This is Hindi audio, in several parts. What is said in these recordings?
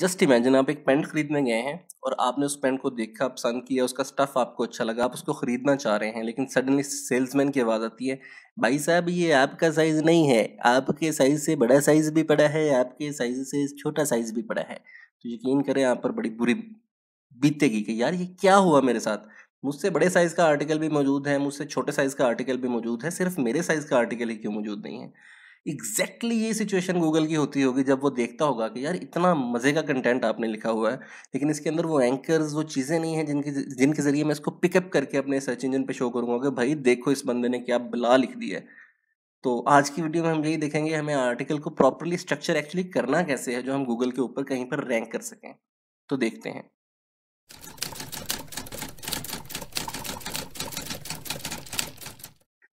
जस्ट इमेजिन आप एक पेंट खरीदने गए हैं और आपने उस पेंट को देखा पसंद किया उसका स्टफ़ आपको अच्छा लगा आप उसको ख़रीदना चाह रहे हैं लेकिन सडनली सेल्समैन की आवाज़ आती है भाई साहब ये आपका साइज़ नहीं है आपके साइज़ से बड़ा साइज़ भी पड़ा है आपके साइज़ से छोटा साइज़ भी पड़ा है तो यकीन करें आप पर बड़ी बुरी बीतेगी कि यार ये क्या हुआ मेरे साथ मुझसे बड़े साइज़ का आर्टिकल भी मौजूद है मुझसे छोटे साइज़ का आर्टिकल भी मौजूद है सिर्फ मेरे साइज़ का आर्टिकल ही क्यों मौजूद नहीं है एग्जैक्टली exactly ये सिचुएशन गूगल की होती होगी जब वो देखता होगा कि यार इतना मज़े का कंटेंट आपने लिखा हुआ है लेकिन इसके अंदर वो एंकर्स वो चीज़ें नहीं हैं जिनके जिनके ज़रिए मैं इसको पिकअप करके अपने सर्च इंजन पे शो करूँगा कि भाई देखो इस बंदे ने क्या बला लिख दिया है तो आज की वीडियो में हम यही देखेंगे हमें आर्टिकल को प्रॉपरली स्ट्रक्चर एक्चुअली करना कैसे है जो हम गूगल के ऊपर कहीं पर रैंक कर सकें तो देखते हैं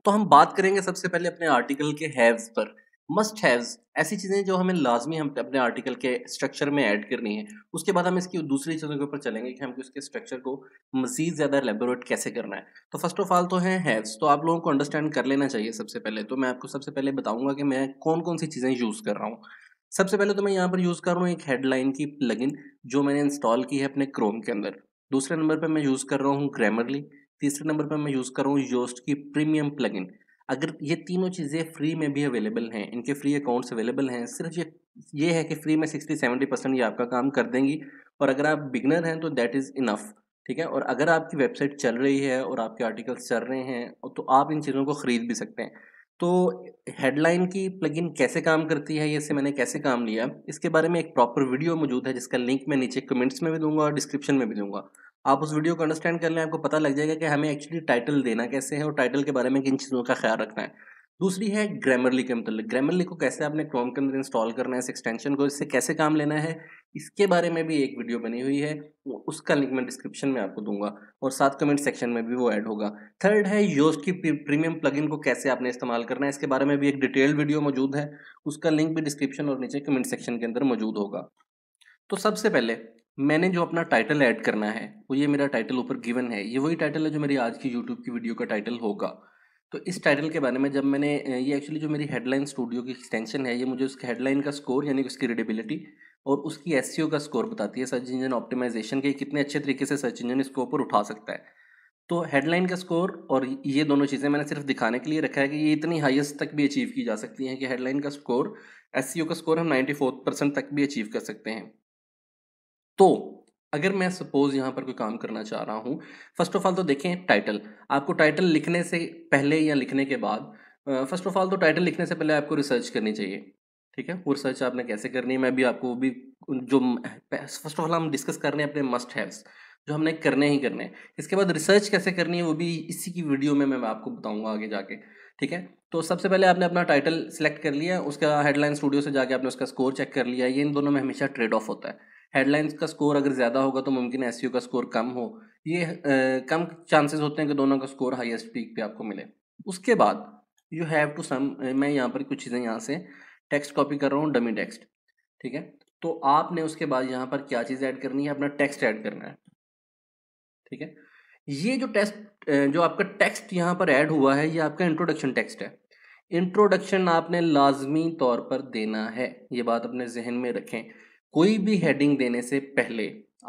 तो हम बात करेंगे सबसे पहले अपने आर्टिकल के हैव्स पर मस्ट हैव्स ऐसी चीज़ें जो हमें लाजमी हम अपने आर्टिकल के स्ट्रक्चर में ऐड करनी है उसके बाद हम इसकी दूसरी चीज़ों के ऊपर चलेंगे कि हम उसके स्ट्रक्चर को मज़ीद ज़्यादा एलेबोरेट कैसे करना है तो फर्स्ट ऑफ ऑल तो हैं हैव्स तो आप लोगों को अंडरस्टैंड कर लेना चाहिए सबसे पहले तो मैं आपको सबसे पहले बताऊँगा कि मैं कौन कौन सी चीज़ें यूज़ कर रहा हूँ सबसे पहले तो मैं यहाँ पर यूज़ कर रहा हूँ एक हेडलाइन की प्लगिन जो मैंने इंस्टॉल की है अपने क्रोम के अंदर दूसरे नंबर पर मैं यूज़ कर रहा हूँ ग्रामरली तीसरे नंबर पर मैं यूज़ कर रहा हूँ योस्ट की प्रीमियम प्लगइन अगर ये तीनों चीज़ें फ्री में भी अवेलेबल हैं इनके फ्री अकाउंट्स अवेलेबल हैं सिर्फ ये ये है कि फ्री में सिक्सटी सेवेंटी परसेंट ये आपका काम कर देंगी और अगर आप बिगनर हैं तो दैट इज़ इनफ़ ठीक है और अगर आपकी वेबसाइट चल रही है और आपके आर्टिकल्स चल रहे हैं तो आप इन चीज़ों को ख़रीद भी सकते हैं तो हेडलाइन की प्लगइन कैसे काम करती है इससे मैंने कैसे काम लिया इसके बारे में एक प्रॉपर वीडियो मौजूद है जिसका लिंक मैं नीचे कमेंट्स में भी दूंगा और डिस्क्रिप्शन में भी दूंगा आप उस वीडियो को अंडरस्टैंड कर लें आपको पता लग जाएगा कि हमें एक्चुअली टाइटल देना कैसे है और टाइटल के बारे में किन चीज़ों का ख्याल रखना है दूसरी है ग्रामरली के मतलब ग्रामरली को कैसे आपने क्रोम के अंदर इंस्टॉल करना है इस एक्सटेंशन को इससे कैसे काम लेना है इसके बारे में भी एक वीडियो बनी हुई है उसका लिंक मैं डिस्क्रिप्शन में आपको दूंगा और साथ कमेंट सेक्शन में भी वो ऐड होगा थर्ड है योस्ट की प्रीमियम प्लगइन को कैसे आपने इस्तेमाल करना है इसके बारे में भी एक डिटेल्ड वीडियो मौजूद है उसका लिंक भी डिस्क्रिप्शन और नीचे कमेंट सेक्शन के अंदर मौजूद होगा तो सबसे पहले मैंने जो अपना टाइटल ऐड करना है वो ये मेरा टाइटल ऊपर गिवन है ये वही टाइटल है जो मेरी आज की यूट्यूब की वीडियो का टाइटल होगा तो इस टाइटल के बारे में जब मैंने ये एक्चुअली जो मेरी हेडलाइन स्टूडियो की एक्सटेंशन है ये मुझे उसके हेडलाइन का स्कोर यानी उसकी रीडेबिलिटी और उसकी एस e का स्कोर बताती है सर्च इंजन ऑप्टिमाइजेशन के कितने अच्छे तरीके से सर्च इंजन इसके ऊपर उठा सकता है तो हेडलाइन का स्कोर और ये दोनों चीज़ें मैंने सिर्फ दिखाने के लिए रखा है कि ये इतनी हाईएस्ट तक भी अचीव की जा सकती हैं कि हेडलाइन का स्कोर एस e का स्कोर हम नाइन्टी परसेंट तक भी अचीव कर सकते हैं तो अगर मैं सपोज यहाँ पर कोई काम करना चाह रहा हूँ फर्स्ट ऑफ ऑल तो देखें टाइटल आपको टाइटल लिखने से पहले या लिखने के बाद फर्स्ट ऑफ ऑल तो टाइटल लिखने से पहले आपको रिसर्च करनी चाहिए ठीक है वो रिसर्च आपने कैसे करनी है मैं भी आपको भी जो फर्स्ट ऑफ ऑल हम डिस्कस कर रहे हैं अपने मस्ट हैव्स जो हमने करने ही करने हैं इसके बाद रिसर्च कैसे करनी है वो भी इसी की वीडियो में मैं आपको बताऊंगा आगे जाके ठीक है तो सबसे पहले आपने अपना टाइटल सेलेक्ट कर लिया उसका हेडलाइन स्टूडियो से जाके आपने उसका स्कोर चेक कर लिया ये इन दोनों में हमेशा ट्रेड ऑफ होता है हेडलाइंस का स्कोर अगर ज़्यादा होगा तो मुमकिन है एस का स्कोर कम हो ये आ, कम चांसेस होते हैं कि दोनों का स्कोर हाईएस्ट पीक पे आपको मिले उसके बाद यू हैव टू सम मैं यहाँ पर कुछ चीज़ें यहाँ से टेक्स्ट कॉपी कर रहा हूँ डमी टेक्स्ट ठीक है तो आपने उसके बाद यहाँ पर क्या चीज़ ऐड करनी है अपना टेक्स्ट ऐड करना है ठीक है ये जो टेस्ट जो आपका टेक्स्ट यहाँ पर ऐड हुआ है ये आपका इंट्रोडक्शन टेक्स्ट है इंट्रोडक्शन आपने लाजमी तौर पर देना है ये बात अपने जहन में रखें कोई भी हेडिंग देने से पहले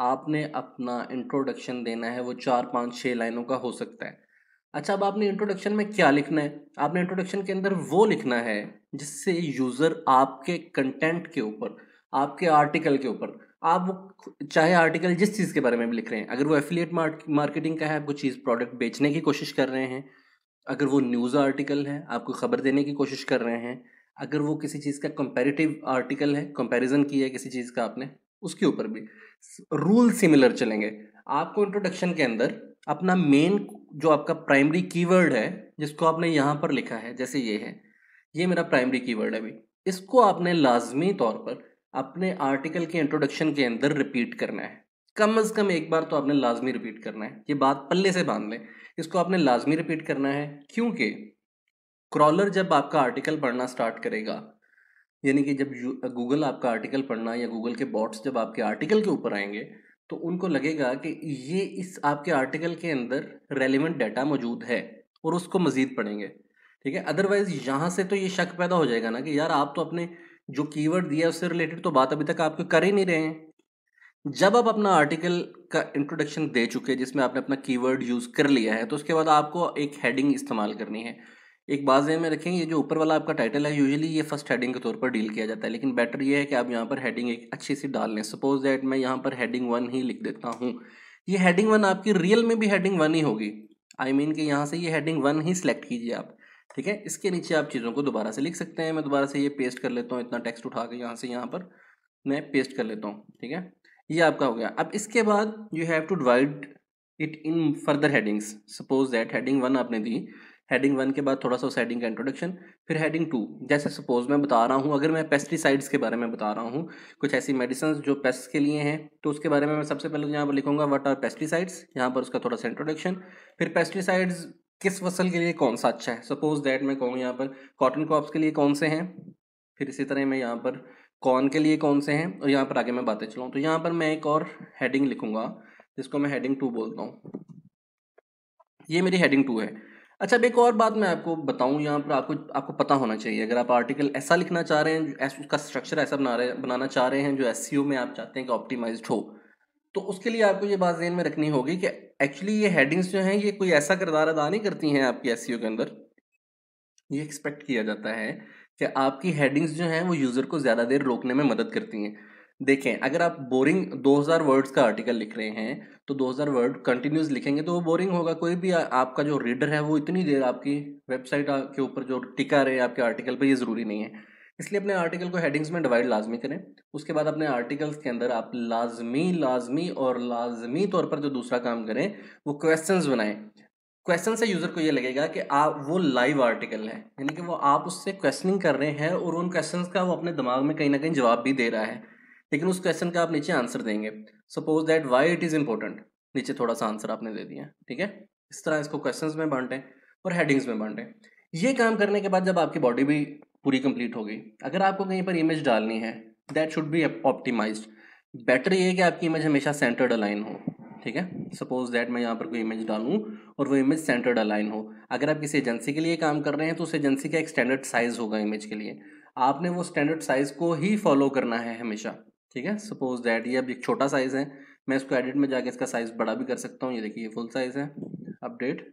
आपने अपना इंट्रोडक्शन देना है वो चार पाँच छः लाइनों का हो सकता है अच्छा अब आपने इंट्रोडक्शन में क्या लिखना है आपने इंट्रोडक्शन के अंदर वो लिखना है जिससे यूज़र आपके कंटेंट के ऊपर आपके आर्टिकल के ऊपर आप वो चाहे आर्टिकल जिस चीज़ के बारे में भी लिख रहे हैं अगर वो एफिलिएट मार्केटिंग का है आप चीज़ प्रोडक्ट बेचने की कोशिश कर रहे हैं अगर वो न्यूज़ आर्टिकल है आपको खबर देने की कोशिश कर रहे हैं अगर वो किसी चीज़ का कंपेरेटिव आर्टिकल है कंपैरिजन किया है किसी चीज़ का आपने उसके ऊपर भी रूल सिमिलर चलेंगे आपको इंट्रोडक्शन के अंदर अपना मेन जो आपका प्राइमरी कीवर्ड है जिसको आपने यहाँ पर लिखा है जैसे ये है ये मेरा प्राइमरी कीवर्ड है अभी इसको आपने लाजमी तौर पर अपने आर्टिकल के इंट्रोडक्शन के अंदर रिपीट करना है कम अज़ कम एक बार तो आपने लाजमी रिपीट करना है ये बात पल्ले से बांध लें इसको आपने लाजमी रिपीट करना है क्योंकि क्रॉलर जब आपका आर्टिकल पढ़ना स्टार्ट करेगा यानी कि जब गूगल आपका आर्टिकल पढ़ना या गूगल के बॉट्स जब आपके आर्टिकल के ऊपर आएंगे तो उनको लगेगा कि ये इस आपके आर्टिकल के अंदर रेलिवेंट डाटा मौजूद है और उसको मज़ीद पढ़ेंगे ठीक है अदरवाइज़ यहाँ से तो ये शक पैदा हो जाएगा ना कि यार आप तो अपने जो कीवर्ड दिया है उससे रिलेटेड तो बात अभी तक आपको कर ही नहीं रहे हैं जब आप अपना आर्टिकल का इंट्रोडक्शन दे चुके हैं जिसमें आपने अपना कीवर्ड यूज़ कर लिया है तो उसके बाद आपको एक हेडिंग इस्तेमाल करनी है एक बात में रखें ये जो ऊपर वाला आपका टाइटल है यूजुअली ये फर्स्ट हेडिंग के तौर पर डील किया जाता है लेकिन बेटर ये है कि आप यहाँ पर हेडिंग एक अच्छी सी डाल लें सपोज दैट मैं यहाँ पर हेडिंग वन ही लिख देता हूँ ये हेडिंग वन आपकी रियल में भी हेडिंग वन ही होगी आई I मीन mean कि यहाँ से ये हेडिंग वन ही सिलेक्ट कीजिए आप ठीक है इसके नीचे आप चीज़ों को दोबारा से लिख सकते हैं मैं दोबारा से ये पेस्ट कर लेता हूँ इतना टेक्स्ट उठा के यहाँ से यहाँ पर मैं पेस्ट कर लेता हूँ ठीक है ये आपका हो गया अब इसके बाद you have to divide it in further headings suppose that heading one आपने दी हेडिंग वन के बाद थोड़ा सा उस हेडिंग का इंट्रोडक्शन फिर हेडिंग टू जैसे सपोज मैं बता रहा हूँ अगर मैं पेस्टिसाइड्स के बारे में बता रहा हूँ कुछ ऐसी मेडिसन जो पेस्ट के लिए हैं तो उसके बारे में मैं सबसे पहले तो यहाँ पर लिखूंगा वट आर पेस्टिसाइड्स यहाँ पर उसका थोड़ा सा इंट्रोडक्शन फिर पेस्टिसाइड्स किस फसल के लिए कौन सा अच्छा है सपोज दैट मैं कहूँ यहाँ पर कॉटन क्रॉप्स के लिए कौन से हैं फिर इसी तरह मैं यहाँ पर कॉर्न के लिए कौन से हैं और यहाँ पर आगे मैं बातें चलाऊँ तो यहाँ पर मैं एक और हेडिंग लिखूँगा जिसको मैं हेडिंग टू बोलता हूँ ये मेरी हेडिंग टू है अच्छा अब एक और बात मैं आपको बताऊं यहाँ पर आपको आपको पता होना चाहिए अगर आप आर्टिकल ऐसा लिखना चाह रहे हैं ऐस, उसका स्ट्रक्चर ऐसा बना रहे बनाना चाह रहे हैं जो एस e में आप चाहते हैं कि ऑप्टिमाइज्ड हो तो उसके लिए आपको ये बात जहन में रखनी होगी कि एक्चुअली ये हेडिंग्स जो हैं ये कोई ऐसा किरदार अदा नहीं करती हैं आपकी एस e के अंदर ये एक्सपेक्ट किया जाता है कि आपकी हेडिंग्स जो हैं वो यूज़र को ज़्यादा देर रोकने में मदद करती हैं देखें अगर आप बोरिंग 2000 वर्ड्स का आर्टिकल लिख रहे हैं तो 2000 वर्ड कंटिन्यूस लिखेंगे तो वो बोरिंग होगा कोई भी आ, आपका जो रीडर है वो इतनी देर आपकी वेबसाइट के ऊपर जो टिका रहे आपके आर्टिकल पर ये ज़रूरी नहीं है इसलिए अपने आर्टिकल को हेडिंग्स में डिवाइड लाजमी करें उसके बाद अपने आर्टिकल्स के अंदर आप लाजमी लाजमी और लाजमी तौर पर जो दूसरा काम करें वो क्वेश्चंस बनाएं क्वेश्चन से यूज़र को ये लगेगा कि आप वो लाइव आर्टिकल है यानी कि वो आप उससे क्वेश्चनिंग कर रहे हैं और उन क्वेश्चंस का वो अपने दिमाग में कहीं ना कहीं जवाब भी दे रहा है लेकिन उस क्वेश्चन का आप नीचे आंसर देंगे suppose that why it is important नीचे थोड़ा सा आंसर आपने दे दिया ठीक है इस तरह इसको क्वेश्चंस में बांटें और हेडिंग्स में बांटें ये काम करने के बाद जब आपकी बॉडी भी पूरी कंप्लीट हो गई अगर आपको कहीं पर इमेज डालनी है that should be optimize better ये है कि आपकी इमेज हमेशा सेंटर्ड अलाइन हो ठीक है सपोज दैट मैं यहाँ पर कोई इमेज डालूँ और वो इमेज सेंटर्ड अलाइन हो अगर आप किसी एजेंसी के लिए काम कर रहे हैं तो उस एजेंसी का एक स्टैंडर्ड साइज़ होगा इमेज के लिए आपने वो स्टैंडर्ड साइज़ को ही फॉलो करना है हमेशा ठीक है सपोज दैट ये अब एक छोटा साइज़ है मैं इसको एडिट में जाके इसका साइज़ बड़ा भी कर सकता हूँ ये देखिए ये फुल साइज़ है अपडेट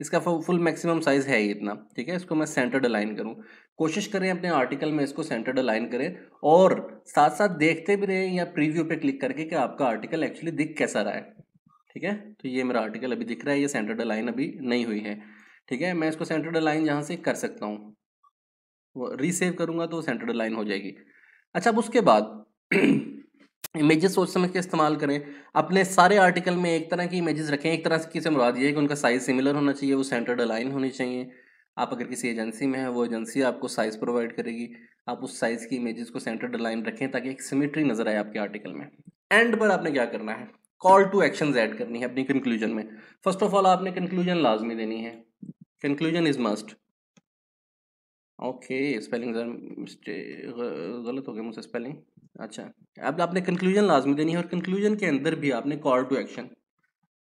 इसका फुल मैक्सिमम साइज़ है ही इतना ठीक है इसको मैं सेंटर्ड अलाइन करूँ कोशिश करें अपने आर्टिकल में इसको सेंटर्ड अलाइन करें और साथ साथ देखते भी रहें या प्रीव्यू पे क्लिक करके कि आपका आर्टिकल एक्चुअली दिख कैसा रहा है ठीक है तो ये मेरा आर्टिकल अभी दिख रहा है ये सेंटर्ड अलाइन अभी नहीं हुई है ठीक है मैं इसको सेंटर्ड अलाइन यहाँ से कर सकता हूँ रीसेव करूँगा तो सेंटर्ड अलाइन हो जाएगी अच्छा अब उसके बाद इमेजेस सोच समझ के इस्तेमाल करें अपने सारे आर्टिकल में एक तरह की इमेजेस रखें एक तरह से से मुराद ये कि उनका साइज़ सिमिलर होना चाहिए वो सेंटर्ड अलाइन होनी चाहिए आप अगर किसी एजेंसी में है वो एजेंसी आपको साइज़ प्रोवाइड करेगी आप उस साइज़ की इमेजेस को सेंटर्ड अलाइन रखें ताकि एक सिमिट्री नज़र आए आपके आर्टिकल में एंड पर आपने क्या करना है कॉल टू एक्शन ऐड करनी है अपनी कंक्लूजन में फर्स्ट ऑफ ऑल आपने कंक्लूजन लाजमी देनी है conclusion is must okay spelling sir मिस्टे गलत हो गया मुझसे स्पेलिंग अच्छा अब आपने कंक्लूजन लाजमी देनी है और कंक्लूजन के अंदर भी आपने call to action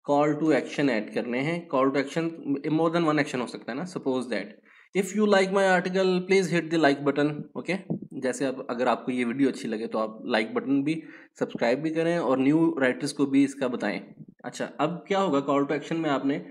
call to action add करने हैं call to action more than one action हो सकता है ना suppose that if you like my article please hit the like button okay जैसे अब अगर आपको ये वीडियो अच्छी लगे तो आप लाइक बटन भी सब्सक्राइब भी करें और न्यू राइटर्स को भी इसका बताएं अच्छा अब क्या होगा कॉल टू एक्शन में आपने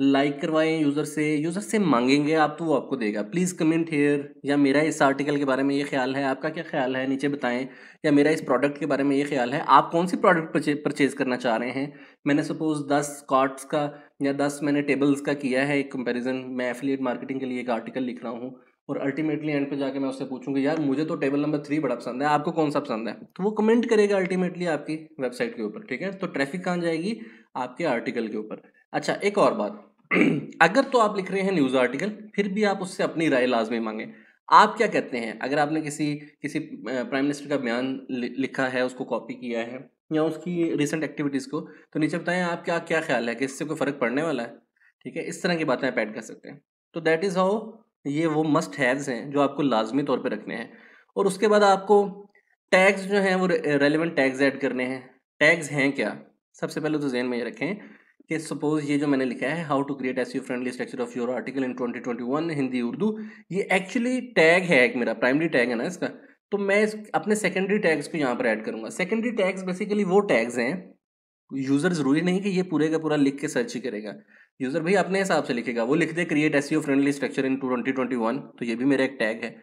लाइक करवाएं यूज़र से यूज़र से मांगेंगे आप तो वो आपको देगा प्लीज़ कमेंट हेयर या मेरा इस आर्टिकल के बारे में ये ख्याल है आपका क्या ख्याल है नीचे बताएं या मेरा इस प्रोडक्ट के बारे में ये ख्याल है आप कौन सी प्रोडक्ट परचेज़ करना चाह रहे हैं मैंने सपोज़ दस कॉट्स का या दस मैंने टेबल्स का किया है एक कंपेरिजन मैं एफिलिएट मार्केटिंग के लिए एक आर्टिकल लिख रहा हूँ और अल्टीमेटली एंड पे जाके मैं उससे पूछूंगा यार मुझे तो टेबल नंबर थ्री बड़ा पसंद है आपको कौन सा पसंद है तो वो कमेंट करेगा अल्टीमेटली आपकी वेबसाइट के ऊपर ठीक है तो ट्रैफिक कहाँ जाएगी आपके आर्टिकल के ऊपर अच्छा एक और बात अगर तो आप लिख रहे हैं न्यूज़ आर्टिकल फिर भी आप उससे अपनी राय लाजमी मांगें आप क्या कहते हैं अगर आपने किसी किसी प्राइम मिनिस्टर का बयान लिखा है उसको कॉपी किया है या उसकी रिसेंट एक्टिविटीज़ को तो नीचे बताएं आप क्या क्या ख्याल है कि इससे कोई फ़र्क पड़ने वाला है ठीक है इस तरह की बातें आप ऐड कर सकते हैं तो दैट इज़ हाउ ये वो मस्ट हैव्स हैं जो आपको लाजमी तौर पर रखने हैं और उसके बाद आपको टैग्स जो हैं वो रेलिवेंट टैग्स ऐड करने हैं टैग्स हैं क्या सबसे पहले तो जहन में ये रखें ये सपोज ये जो मैंने लिखा है how to create S U friendly structure of your article in 2021 Hindi Urdu ये एक्चुअली टैग है एक मेरा प्राइमरी टैग है ना इसका तो मैं इस अपने सेकेंडरी टैग्स को यहाँ पर ऐड करूँगा सेकेंडरी टैग्स बेसिकली वो टैग्स हैं यूज़र ज़रूरी नहीं कि ये पूरे का पूरा लिख के सर्च ही करेगा यूज़र भाई अपने हिसाब से लिखेगा वो लिख दे create S friendly structure in twenty twenty one तो ये भी मेरा एक टैग है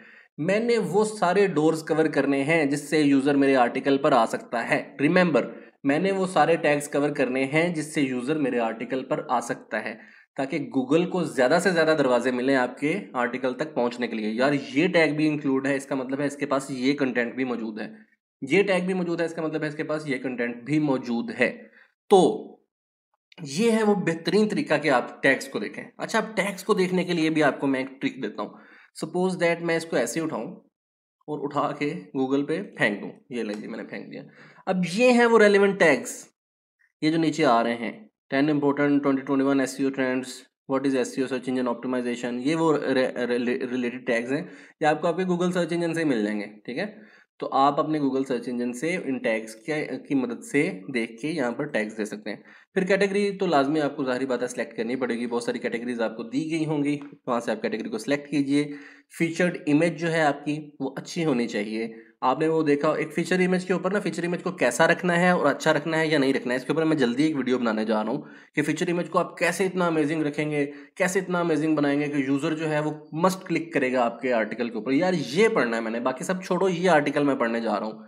मैंने वो सारे डोर्स कवर करने हैं जिससे यूज़र मेरे आर्टिकल पर आ सकता है रिमेंबर मैंने वो सारे टैग्स कवर करने हैं जिससे यूज़र मेरे आर्टिकल पर आ सकता है ताकि गूगल को ज़्यादा से ज़्यादा दरवाजे मिलें आपके आर्टिकल तक पहुंचने के लिए यार ये टैग भी इंक्लूड है इसका मतलब है इसके पास ये कंटेंट भी मौजूद है ये टैग भी मौजूद है इसका मतलब है इसके पास ये कंटेंट भी मौजूद है तो ये है वो बेहतरीन तरीका कि आप टैक्स को देखें अच्छा आप टैक्स को देखने के लिए भी आपको मैं एक ट्रिक देता हूँ सपोज दैट मैं इसको ऐसे उठाऊँ और उठा के गूगल पे फेंक दूँ ये लगे मैंने फेंक दिया अब ये हैं वो रेलिवेंट टैग्स ये जो नीचे आ रहे हैं ten important twenty twenty one S trends what is S search engine optimization ये वो रिलेटेड टैग्स हैं ये आपको आपके गूगल सर्च इंजन से मिल जाएंगे ठीक है तो आप अपने गूगल सर्च इंजन से इन टैग्स की मदद से देख के यहाँ पर टैग्स दे सकते हैं फिर कैटेगरी तो लाजमी आपको जाहरी बात है सिलेक्ट करनी पड़ेगी बहुत सारी कैटेगरीज आपको दी गई होंगी वहाँ से आप कैटेगरी को सिलेक्ट कीजिए फीचर्ड इमेज जो है आपकी वो अच्छी होनी चाहिए आपने वो देखा एक फीचर इमेज के ऊपर ना फीचर इमेज को कैसा रखना है और अच्छा रखना है या नहीं रखना है इसके ऊपर मैं जल्दी एक वीडियो बनाने जा रहा हूँ कि फीचर इमेज को आप कैसे इतना अमेजिंग रखेंगे कैसे इतना अमेजिंग बनाएंगे कि यूज़र जो है वो मस्ट क्लिक करेगा आपके आर्टिकल के ऊपर यार ये पढ़ना है मैंने बाकी सब छोड़ो ये आर्टिकल मैं पढ़ने जा रहा हूँ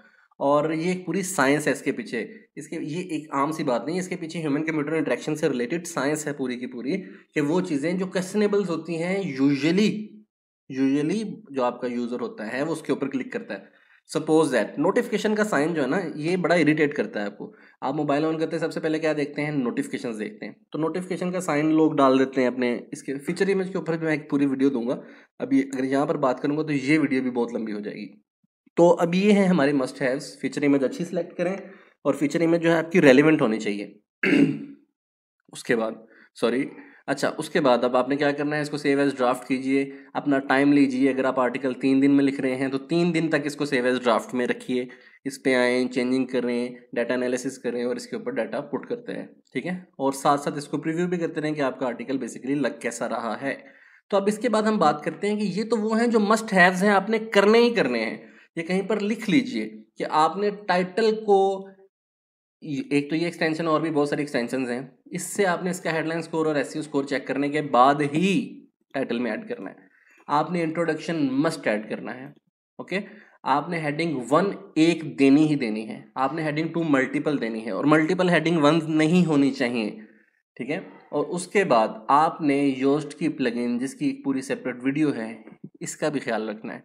और ये एक पूरी साइंस है इसके पीछे इसके ये एक आम सी बात नहीं इसके पीछे ह्यूमन कंप्यूटर इंट्रैक्शन से रिलेटेड साइंस है पूरी की पूरी कि वो चीज़ें जो क्वेश्चनेबल्स होती हैं यूजली यूजली जो आपका यूजर होता है वो उसके ऊपर क्लिक करता है सपोज दैट नोटिफिकेशन का साइन जो है ना ये बड़ा इरिटेट करता है आपको आप मोबाइल ऑन करते हैं सबसे पहले क्या देखते हैं नोटिफिकेशन देखते हैं तो नोटिफिकेशन का साइन लोग डाल देते हैं अपने इसके फीचर इमेज के ऊपर भी मैं एक पूरी वीडियो दूंगा अभी अगर यहाँ पर बात करूँगा तो ये वीडियो भी बहुत लंबी हो जाएगी तो अब ये है हमारे मस्ट हैव्स फीचर इमेज अच्छी सेलेक्ट करें और फीचर इमेज जो है आपकी रेलिवेंट होनी चाहिए उसके बाद सॉरी अच्छा उसके बाद अब आपने क्या करना है इसको सेव एज ड्राफ्ट कीजिए अपना टाइम लीजिए अगर आप आर्टिकल तीन दिन में लिख रहे हैं तो तीन दिन तक इसको सेव एज ड्राफ्ट में रखिए इस पर आएँ चेंजिंग करें डाटा एनालिसिस करें और इसके ऊपर डाटा पुट करते हैं ठीक है और साथ साथ इसको प्रिव्यू भी करते रहें कि आपका आर्टिकल बेसिकली लग कैसा रहा है तो अब इसके बाद हम बात करते हैं कि ये तो वो हैं जो मस्ट हैव्स हैं आपने करने ही करने हैं ये कहीं पर लिख लीजिए कि आपने टाइटल को एक तो ये एक्सटेंशन और भी बहुत सारी एक्सटेंशन हैं इससे आपने इसका हेडलाइन स्कोर और एस स्कोर चेक करने के बाद ही टाइटल में ऐड करना है आपने इंट्रोडक्शन मस्ट ऐड करना है ओके आपने हेडिंग वन एक देनी ही देनी है आपने हेडिंग टू मल्टीपल देनी है और मल्टीपल हेडिंग वन नहीं होनी चाहिए ठीक है और उसके बाद आपने योस्ट की प्लगइन जिसकी एक पूरी सेपरेट वीडियो है इसका भी ख्याल रखना है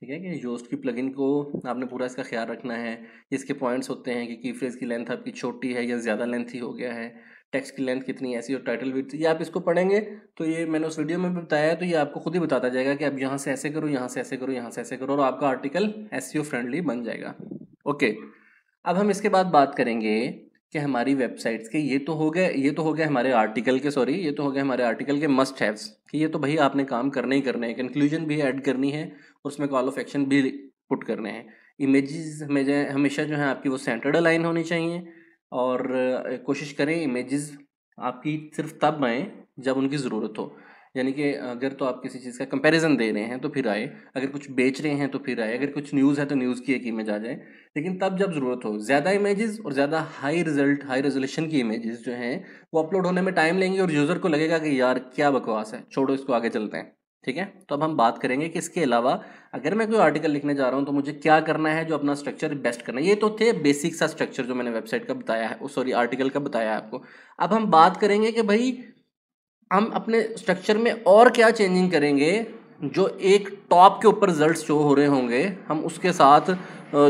ठीक है कि योस्ट की प्लगइन को आपने पूरा इसका ख्याल रखना है इसके पॉइंट्स होते हैं कि की फ्रेज की लेंथ आपकी छोटी है या ज़्यादा लेंथी हो गया है टेक्स्ट की लेंथ कितनी ऐसी और टाइटल विथ ये आप इसको पढ़ेंगे तो ये मैंने उस वीडियो में बताया तो ये आपको खुद ही बताता जाएगा कि आप यहाँ से ऐसे करो यहाँ से ऐसे करो यहाँ से ऐसे करो और आपका आर्टिकल एस फ्रेंडली बन जाएगा ओके अब हम इसके बाद बात करेंगे कि हमारी वेबसाइट्स के ये तो हो गए ये तो हो गए हमारे आर्टिकल के सॉरी ये तो हो गए हमारे आर्टिकल के मस्ट हैव्स कि ये तो भाई आपने काम करने ही करने हैं कंक्लूजन भी ऐड करनी है और उसमें कॉल ऑफ एक्शन भी पुट करने हैं इमेजेस हमें जो हमेशा जो है आपकी वो सेंटर्ड अलाइन होनी चाहिए और कोशिश करें इमेजेस आपकी सिर्फ तब आएँ जब उनकी ज़रूरत हो यानी कि अगर तो आप किसी चीज़ का कंपैरिजन दे रहे हैं तो फिर आए अगर कुछ बेच रहे हैं तो फिर आए अगर कुछ न्यूज़ है तो न्यूज़ की एक इमेज आ जाए लेकिन तब जब ज़रूरत हो ज़्यादा इमेजेस और ज़्यादा हाई रिजल्ट हाई रेजोल्यूशन की इमेजेस जो हैं वो अपलोड होने में टाइम लेंगे और यूज़र को लगेगा कि यार क्या बकवास है छोड़ो इसको आगे चलते हैं ठीक है तो अब हम बात करेंगे कि इसके अलावा अगर मैं कोई आर्टिकल लिखने जा रहा हूँ तो मुझे क्या करना है जो अपना स्ट्रक्चर बेस्ट करना है ये तो थे बेसिक सा स्ट्रक्चर जो मैंने वेबसाइट का बताया है सॉरी आर्टिकल का बताया है आपको अब हम बात करेंगे कि भाई हम अपने स्ट्रक्चर में और क्या चेंजिंग करेंगे जो एक टॉप के ऊपर रिजल्ट शो हो रहे होंगे हम उसके साथ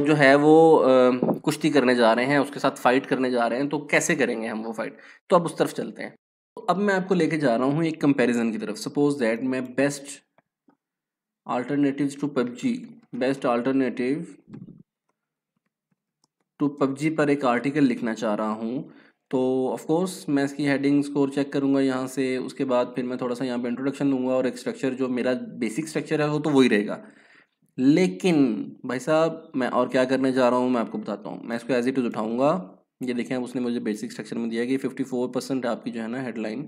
जो है वो कुश्ती करने जा रहे हैं उसके साथ फाइट करने जा रहे हैं तो कैसे करेंगे हम वो फाइट तो अब उस तरफ चलते हैं तो अब मैं आपको लेके जा रहा हूँ एक कंपैरिजन की तरफ सपोज दैट मैं best alternatives to PUBG best alternative to PUBG पर एक आर्टिकल लिखना चाह रहा हूँ तो ऑफकोर्स मैं इसकी हेडिंग स्कोर चेक करूँगा यहाँ से उसके बाद फिर मैं थोड़ा सा यहाँ पे इंट्रोडक्शन दूंगा और एक स्ट्रक्चर जो मेरा बेसिक स्ट्रक्चर है वो तो वही रहेगा लेकिन भाई साहब मैं और क्या करने जा रहा हूँ मैं आपको बताता हूँ मैं इसको एज इट इज़ उठाऊँगा ये देखें आप उसने मुझे बेसिक स्ट्रक्चर में दिया कि फिफ्टी फोर परसेंट आपकी जो है ना हेडलाइन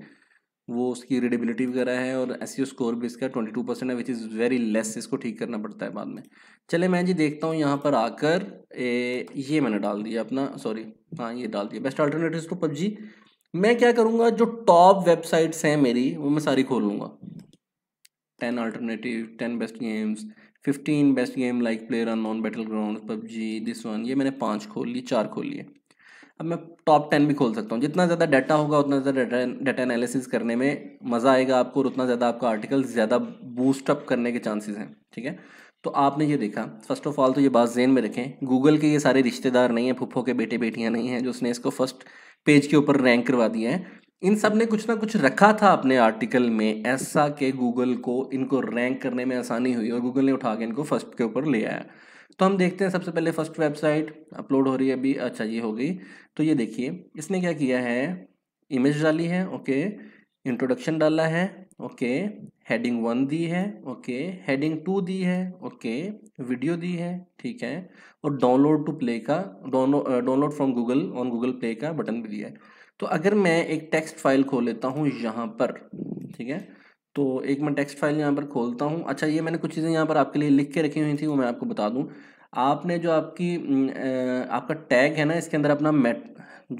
वो उसकी रीडेबिलिटी वगैरह है और एस स्कोर e भी इसका ट्वेंटी टू परसेंट है विच इज़ वेरी लेस इसको ठीक करना पड़ता है बाद में चले मैं जी देखता हूँ यहाँ पर आकर ए, ये मैंने डाल दिया अपना सॉरी हाँ ये डाल दिया बेस्ट अल्टरनेटिव टू पबजी मैं क्या करूँगा जो टॉप वेबसाइट्स हैं मेरी वो मैं सारी खोल लूँगा ten alternative ten best games fifteen best game like player on non battleground PUBG this one ये मैंने पाँच खोल लिए चार खोल लिए अब मैं टॉप टेन भी खोल सकता हूँ जितना ज़्यादा डाटा होगा उतना ज़्यादा डाटा एनालिसिस करने में मज़ा आएगा आपको और उतना ज़्यादा आपका आर्टिकल ज़्यादा बूस्टअप करने के चांसेस हैं ठीक है तो आपने ये देखा फर्स्ट ऑफ ऑल तो ये बात जेन में रखें गूगल के ये सारे रिश्तेदार नहीं हैं फुफ्फो के बेटे बेटियाँ नहीं हैं जो उसने इसको फर्स्ट पेज के ऊपर रैंक करवा दिया है इन सब ने कुछ ना कुछ रखा था अपने आर्टिकल में ऐसा कि गूगल को इनको रैंक करने में आसानी हुई और गूगल ने उठा के इनको फर्स्ट के ऊपर ले आया तो हम देखते हैं सबसे पहले फर्स्ट वेबसाइट अपलोड हो रही है अभी अच्छा ये हो गई तो ये देखिए इसने क्या किया है इमेज डाली है ओके इंट्रोडक्शन डाला है ओके हेडिंग वन दी है ओके हेडिंग टू दी है ओके वीडियो दी है ठीक है और डाउनलोड टू प्ले का download download from Google on Google Play का बटन भी दिया है तो अगर मैं एक टेक्स्ट फाइल खोल लेता हूँ यहाँ पर ठीक है तो एक मैं टेक्स्ट फाइल यहाँ पर खोलता हूँ अच्छा ये मैंने कुछ चीज़ें यहाँ पर आपके लिए लिख के रखी हुई थी वो मैं आपको बता दूँ आपने जो आपकी आपका टैग है ना इसके अंदर अपना मेट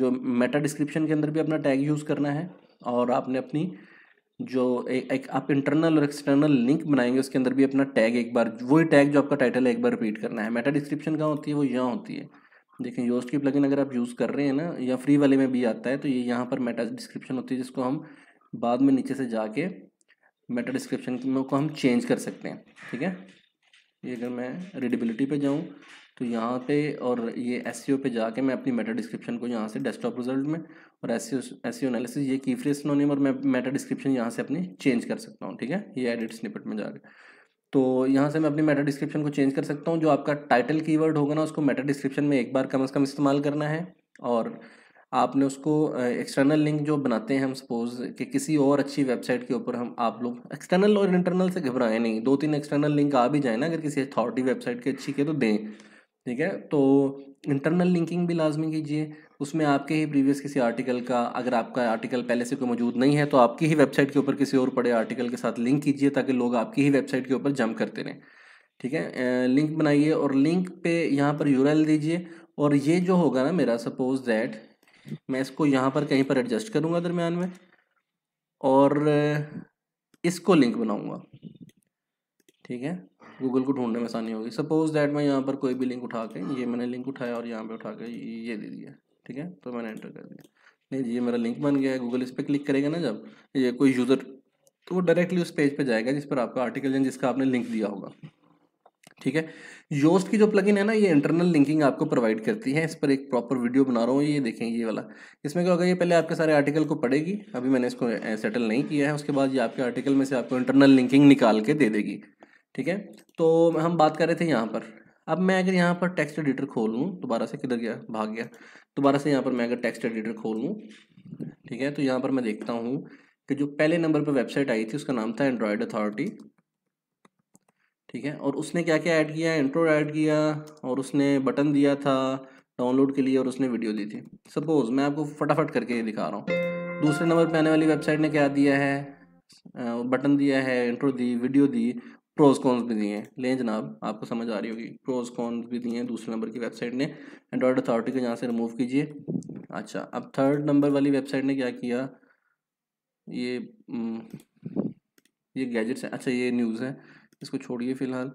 जो मेटा डिस्क्रिप्शन के अंदर भी अपना टैग यूज़ करना है और आपने अपनी जो एक, एक आप इंटरनल और एक्सटर्नल लिंक बनाएंगे उसके अंदर भी अपना टैग एक बार वही टैग जो आपका टाइटल है एक बार रिपीट करना है मेटा डिस्क्रिप्शन कहाँ होती है वो यहाँ होती है देखें योस्ट की प्लगिन अगर आप यूज़ कर रहे हैं ना या फ्री वाले में भी आता है तो ये यहाँ पर मेटा डिस्क्रिप्शन होती है जिसको हम बाद में नीचे से जाके मेटा डिस्क्रिप्शन को हम चेंज कर सकते हैं ठीक है ये अगर मैं रीडेबिलिटी पे जाऊँ तो यहाँ पे और ये एस e पे जाके मैं अपनी मेटा डिस्क्रिप्शन को यहाँ से डेस्कटॉप रिजल्ट में और एस सी एनालिसिस ये की फ्रेस नोनिम और मैं मेटा डिस्क्रिप्शन यहाँ से अपनी चेंज कर सकता हूँ ठीक है ये एडिट निपट में जाकर तो यहाँ से मैं अपनी मेटा डिस्क्रिप्शन को चेंज कर सकता हूँ जो आपका टाइटल कीवर्ड होगा ना उसको मेटा डिस्क्रिप्शन में एक बार कम अज़ कम इस्तेमाल करना है और आपने उसको एक्सटर्नल लिंक जो बनाते हैं हम सपोज कि किसी और अच्छी वेबसाइट के ऊपर हम आप लोग एक्सटर्नल और इंटरनल से घबराएं नहीं दो तीन एक्सटर्नल लिंक आ भी जाए ना अगर किसी अथॉरिटी वेबसाइट की अच्छी के तो दें ठीक है तो इंटरनल लिंकिंग भी लाजमी कीजिए उसमें आपके ही प्रीवियस किसी आर्टिकल का अगर आपका आर्टिकल पहले से कोई मौजूद नहीं है तो आपकी ही वेबसाइट के ऊपर किसी और पड़े आर्टिकल के साथ लिंक कीजिए ताकि लोग आपकी ही वेबसाइट के ऊपर जंप करते रहें ठीक है लिंक बनाइए और लिंक पे यहाँ पर यूरल दीजिए और ये जो होगा ना मेरा सपोज दैट मैं इसको यहाँ पर कहीं पर एडजस्ट करूँगा दरमियान में और इसको लिंक बनाऊँगा ठीक है गूगल को ढूंढने में आसानी होगी सपोज दैट मैं यहाँ पर कोई भी लिंक उठा के ये मैंने लिंक उठाया और यहाँ पे उठा के ये दे दिया ठीक है तो मैंने एंटर कर दिया नहीं जी ये मेरा लिंक बन गया है गूगल इस पर क्लिक करेगा ना जब ये कोई यूज़र तो वो डायरेक्टली उस पेज पे जाएगा जिस पर आपका आर्टिकल जिसका आपने लिंक दिया होगा ठीक है योस्ट की जो प्लगइन है ना ये इंटरनल लिंकिंग आपको प्रोवाइड करती है इस पर एक प्रॉपर वीडियो बना रहा हूँ ये देखें ये वाला इसमें क्या होगा ये पहले आपके सारे आर्टिकल को पढ़ेगी अभी मैंने इसको सेटल नहीं किया है उसके बाद ये आपके आर्टिकल में से आपको इंटरनल लिंकिंग निकाल के दे देगी ठीक है तो हम बात कर रहे थे यहाँ पर अब मैं अगर यहाँ पर टेक्स्ट एडिटर खोल लूँ दोबारा से किधर गया भाग गया दोबारा से यहाँ पर मैं अगर टेक्स्ट एडिटर खोल लूँ ठीक है तो यहाँ पर मैं देखता हूँ कि जो पहले नंबर पर वेबसाइट आई थी उसका नाम था एंड्रॉयड अथॉरिटी ठीक है और उसने क्या क्या ऐड किया इंट्रो ऐड किया और उसने बटन दिया था डाउनलोड के लिए और उसने वीडियो दी थी सपोज़ मैं आपको फटाफट करके ये दिखा रहा हूँ दूसरे नंबर पे आने वाली वेबसाइट ने क्या दिया है बटन दिया है इंट्रो दी वीडियो दी प्रोज कॉन्स भी दिए लें जनाब आपको समझ आ रही होगी प्रोज कॉन्स भी दिए हैं दूसरे नंबर की वेबसाइट ने एंड्रॉयड अथॉरिटी को यहाँ से रिमूव कीजिए अच्छा अब थर्ड नंबर वाली वेबसाइट ने क्या किया ये हम्म, ये गैजेट्स है अच्छा ये न्यूज़ है इसको छोड़िए फिलहाल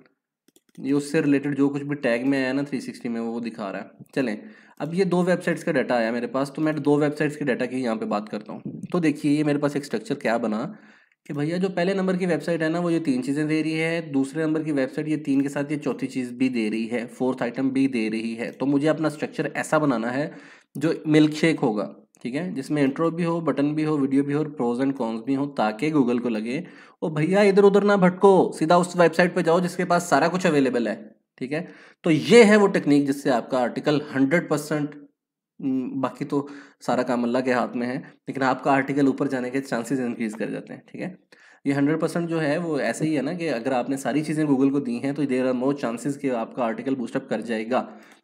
ये उससे रिलेटेड जो कुछ भी टैग में आया ना 360 में वो दिखा रहा है चलें अब ये दो वेबसाइट्स का डाटा आया मेरे पास तो मैं दो वेबसाइट्स के डाटा की यहाँ पे बात करता हूँ तो देखिए ये मेरे पास एक स्ट्रक्चर क्या बना कि भैया जो पहले नंबर की वेबसाइट है ना वो ये तीन चीज़ें दे रही है दूसरे नंबर की वेबसाइट ये तीन के साथ ये चौथी चीज़ भी दे रही है फोर्थ आइटम भी दे रही है तो मुझे अपना स्ट्रक्चर ऐसा बनाना है जो मिल्क शेक होगा ठीक है जिसमें इंट्रो भी हो बटन भी हो वीडियो भी हो और प्रोज एंड कॉन्स भी हो ताकि गूगल को लगे और भैया इधर उधर ना भटको सीधा उस वेबसाइट पर जाओ जिसके पास सारा कुछ अवेलेबल है ठीक है तो ये है वो टेक्निक जिससे आपका आर्टिकल हंड्रेड परसेंट बाकी तो सारा काम अल्लाह के हाथ में है लेकिन आपका आर्टिकल ऊपर जाने के चांसेस इंक्रीज कर जाते हैं ठीक है ये हंड्रेड परसेंट जो है वो ऐसे ही है ना कि अगर आपने सारी चीज़ें गूगल को दी हैं तो देर आर मोर चांसेस कि आपका आर्टिकल बूस्टअप कर जाएगा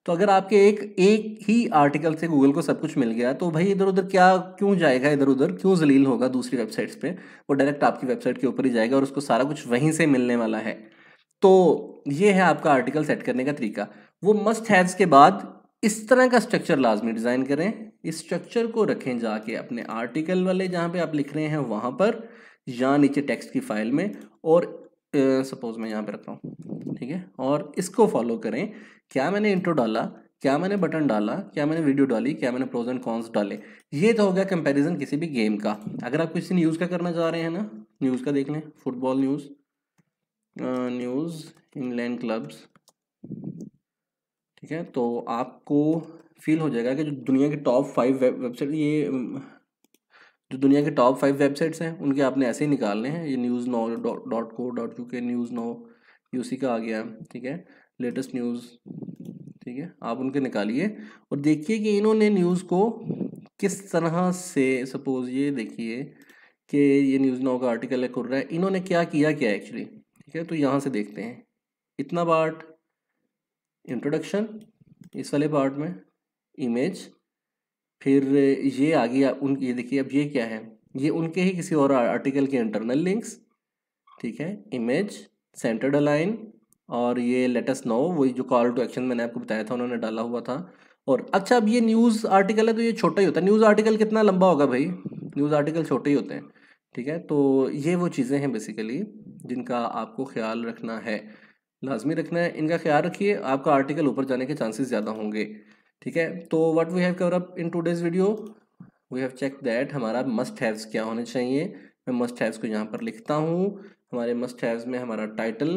तो अगर आपके एक एक ही आर्टिकल से गूगल को सब कुछ मिल गया तो भाई इधर उधर क्या क्यों जाएगा इधर उधर क्यों जलील होगा दूसरी वेबसाइट्स पर वो डायरेक्ट आपकी वेबसाइट के ऊपर ही जाएगा और उसको सारा कुछ वहीं से मिलने वाला है तो ये है आपका आर्टिकल सेट करने का तरीका वो मस्ट हैव्स के बाद इस तरह का स्ट्रक्चर लाजमी डिज़ाइन करें इस स्ट्रक्चर को रखें जाके अपने आर्टिकल वाले जहाँ पे आप लिख रहे हैं वहाँ पर या नीचे टेक्स्ट की फाइल में और सपोज मैं यहाँ पे रख रहा हूँ ठीक है और इसको फॉलो करें क्या मैंने इंट्रो डाला क्या मैंने बटन डाला क्या मैंने वीडियो डाली क्या मैंने प्रोज एंड कॉन्स डाले ये तो हो गया कंपैरिजन किसी भी गेम का अगर आप किसी न्यूज़ का करना चाह रहे हैं ना न्यूज़ का देख लें football news news England clubs ठीक है तो आपको फील हो जाएगा कि जो दुनिया की टॉप फाइव वेबसाइट ये जो दुनिया के टॉप फाइव वेबसाइट्स हैं उनके आपने ऐसे ही निकालने हैं ये news no dot co dot U K news no C का आ गया ठीक है लेटेस्ट न्यूज़ ठीक है आप उनके निकालिए और देखिए कि इन्होंने न्यूज़ को किस तरह से सपोज ये देखिए कि ये न्यूज़ नाउ का आर्टिकल है कर रहा है इन्होंने क्या किया क्या एक्चुअली ठीक है तो यहाँ से देखते हैं इतना पार्ट इंट्रोडक्शन इस वाले पार्ट में इमेज फिर ये आ गया उन ये देखिए अब ये क्या है ये उनके ही किसी और आर्टिकल के इंटरनल लिंक्स ठीक है इमेज सेंटर्ड अलाइन और ये लेटेस्ट नो वही जो कॉल टू एक्शन मैंने आपको बताया था उन्होंने डाला हुआ था और अच्छा अब ये न्यूज़ आर्टिकल है तो ये छोटा ही होता है न्यूज़ आर्टिकल कितना लंबा होगा भाई न्यूज़ आर्टिकल छोटे ही होते हैं ठीक है तो ये वो चीज़ें हैं बेसिकली जिनका आपको ख्याल रखना है लाजमी रखना है इनका ख्याल रखिए आपका आर्टिकल ऊपर जाने के चांसेस ज़्यादा होंगे ठीक है तो what we have cover up in this video we have check that हमारा मस्ट हैव्स क्या होने चाहिए मैं मस्ट हैव्स को यहाँ पर लिखता हूँ हमारे मस्ट हैव्स में हमारा टाइटल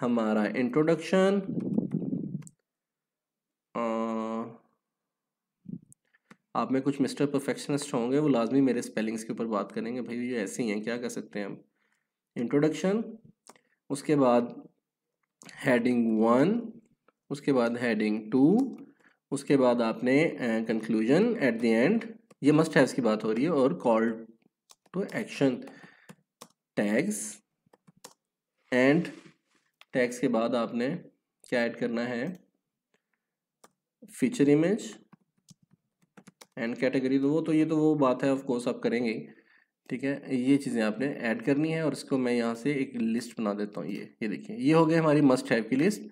हमारा इंट्रोडक्शन आप में कुछ मिस्टर परफेक्शनिस्ट होंगे वो लाजमी मेरे स्पेलिंग्स के ऊपर बात करेंगे भाई ये ऐसे ही हैं क्या कर सकते हैं हम इंट्रोडक्शन उसके बाद हेडिंग वन उसके बाद हैडिंग टू उसके बाद आपने कंक्लूजन एट द एंड ये मस्ट हैव्स की बात हो रही है और call to action tags end tags के बाद आपने क्या ऐड करना है फीचर इमेज एंड कैटेगरी तो वो तो ये तो वो बात है ऑफ कोर्स आप करेंगे ठीक है ये चीज़ें आपने ऐड करनी है और इसको मैं यहाँ से एक लिस्ट बना देता हूँ ये ये देखिए ये हो गया हमारी मस्ट हैव की लिस्ट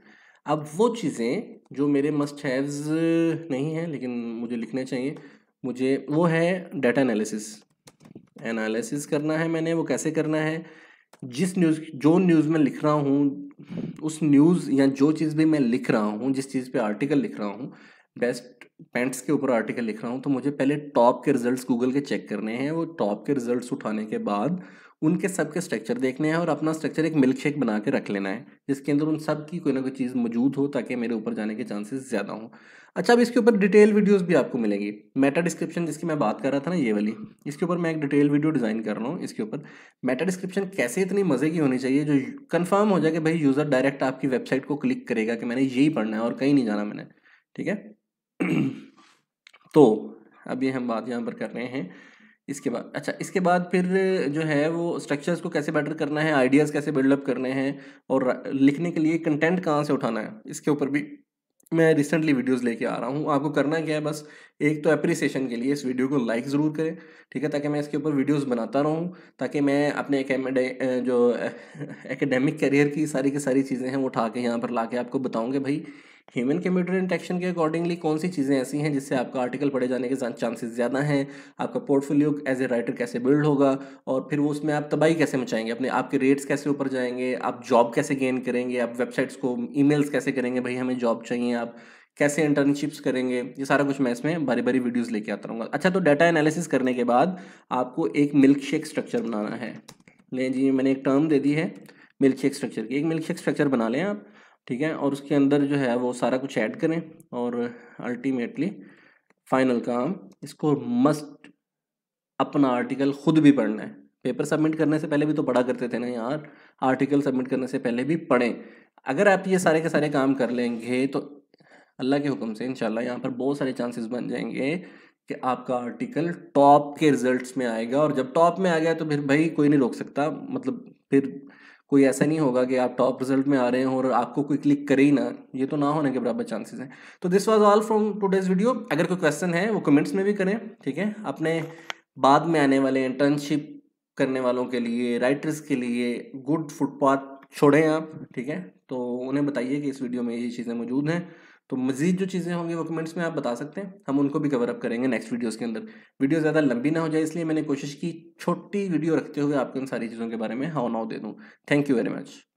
अब वो चीज़ें जो मेरे मस्ट हैव्स नहीं हैं लेकिन मुझे लिखने चाहिए मुझे वो है डाटा एनालिसिस एनालिसिस करना है मैंने वो कैसे करना है जिस न्यूज़ जो न्यूज़ में लिख रहा हूँ उस न्यूज़ या जो चीज़ भी मैं लिख रहा हूँ जिस चीज़ पे आर्टिकल लिख रहा हूँ बेस्ट पेंट्स के ऊपर आर्टिकल लिख रहा हूँ तो मुझे पहले टॉप के रिजल्ट्स गूगल के चेक करने हैं वो टॉप के रिजल्ट्स उठाने के बाद उनके सबके स्ट्रक्चर देखने हैं और अपना स्ट्रक्चर एक मिल्क शेक बना के रख लेना है जिसके अंदर उन सब की कोई ना कोई चीज़ मौजूद हो ताकि मेरे ऊपर जाने के चांसेस ज़्यादा हो अच्छा अब इसके ऊपर डिटेल वीडियोस भी आपको मिलेंगी मेटा डिस्क्रिप्शन जिसकी मैं बात कर रहा था ना ये वाली इसके ऊपर मैं एक डिटेल वीडियो डिज़ाइन कर रहा हूँ इसके ऊपर मेटा डिस्क्रिप्शन कैसे इतनी मज़े की होनी चाहिए जो कन्फर्म हो जाए कि भाई यूज़र डायरेक्ट आपकी वेबसाइट को क्लिक करेगा कि मैंने यही पढ़ना है और कहीं नहीं जाना मैंने ठीक है तो अभी हम बात यहाँ पर कर रहे हैं इसके बाद अच्छा इसके बाद फिर जो है वो स्ट्रक्चर्स को कैसे बेटर करना है आइडियाज़ कैसे बिल्डअप करने हैं और लिखने के लिए कंटेंट कहाँ से उठाना है इसके ऊपर भी मैं रिसेंटली वीडियोस लेके आ रहा हूँ आपको करना क्या है बस एक तो अप्रिसिएशन के लिए इस वीडियो को लाइक ज़रूर करें ठीक है ताकि मैं इसके ऊपर वीडियोस बनाता रहूँ ताकि मैं अपने जो एकेडमिक करियर की सारी की सारी चीज़ें हैं वो उठा के यहाँ पर ला के आपको बताऊँगे भाई ह्यूमन कंप्यूटर इंटरेक्शन के अकॉर्डिंगली कौन सी चीज़ें ऐसी हैं जिससे आपका आर्टिकल पढ़े जाने के चांसेस ज़्यादा हैं आपका पोर्टफोलियो एज ए राइटर कैसे बिल्ड होगा और फिर वो उसमें आप तबाही कैसे मचाएंगे अपने आपके रेट्स कैसे ऊपर जाएंगे आप जॉब कैसे गेन करेंगे आप वेबसाइट्स को ई कैसे करेंगे भाई हमें जॉब चाहिए आप कैसे इंटर्नशिप्स करेंगे ये सारा कुछ मैं इसमें बारी बारी वीडियोज़ लेके आता रहूँगा अच्छा तो डाटा एनालिसिस करने के बाद आपको एक मिल्क शेक स्ट्रक्चर बनाना है नहीं जी मैंने एक टर्म दे दी है मिल्क शेक स्ट्रक्चर की एक मिल्क शेक स्ट्रक्चर बना लें आप ठीक है और उसके अंदर जो है वो सारा कुछ ऐड करें और अल्टीमेटली फाइनल काम इसको मस्ट अपना आर्टिकल खुद भी पढ़ना है पेपर सबमिट करने से पहले भी तो पढ़ा करते थे ना यार आर्टिकल सबमिट करने से पहले भी पढ़ें अगर आप ये सारे के सारे काम कर लेंगे तो अल्लाह के हुक्म से इंशाल्लाह यहाँ पर बहुत सारे चांसेस बन जाएंगे कि आपका आर्टिकल टॉप के रिजल्ट्स में आएगा और जब टॉप में आ गया तो फिर भाई कोई नहीं रोक सकता मतलब फिर कोई ऐसा नहीं होगा कि आप टॉप रिजल्ट में आ रहे हो और आपको कोई क्लिक करे ही ना ये तो ना होने के बराबर चांसेस हैं तो this was all from today's video अगर कोई क्वेश्चन है वो कमेंट्स में भी करें ठीक है अपने बाद में आने वाले इंटर्नशिप करने वालों के लिए राइटर्स के लिए गुड फुटपाथ छोड़ें आप ठीक है तो उन्हें बताइए कि इस वीडियो में ये चीज़ें मौजूद हैं तो मजीद जो चीज़ें होंगी वो कमेंट्स में आप बता सकते हैं हम उनको भी कवर अप करेंगे नेक्स्ट वीडियोज़ के अंदर वीडियो ज़्यादा लंबी ना हो जाए इसलिए मैंने कोशिश की छोटी वीडियो रखते हुए आपको इन सारी चीज़ों के बारे में हाउ नाउ दे दूँ थैंक यू वेरी मच